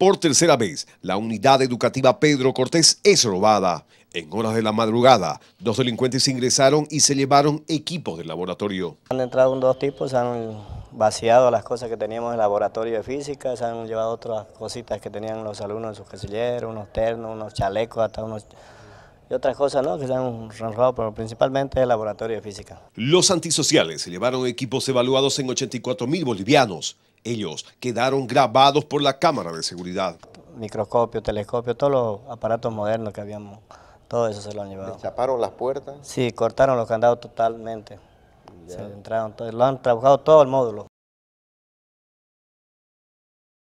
Por tercera vez, la unidad educativa Pedro Cortés es robada. En horas de la madrugada, dos delincuentes ingresaron y se llevaron equipos del laboratorio. Han entrado dos tipos, han vaciado las cosas que teníamos en el laboratorio de física, se han llevado otras cositas que tenían los alumnos en sus casilleros, unos ternos, unos chalecos, hasta unos y otras cosas ¿no? que se han robado, pero principalmente el laboratorio de física. Los antisociales se llevaron equipos evaluados en 84 mil bolivianos ellos quedaron grabados por la cámara de seguridad. Microscopio, telescopio, todos los aparatos modernos que habíamos, todo eso se lo han llevado. ¿Chaparon las puertas? Sí, cortaron los candados totalmente. Se entraron, lo han trabajado todo el módulo.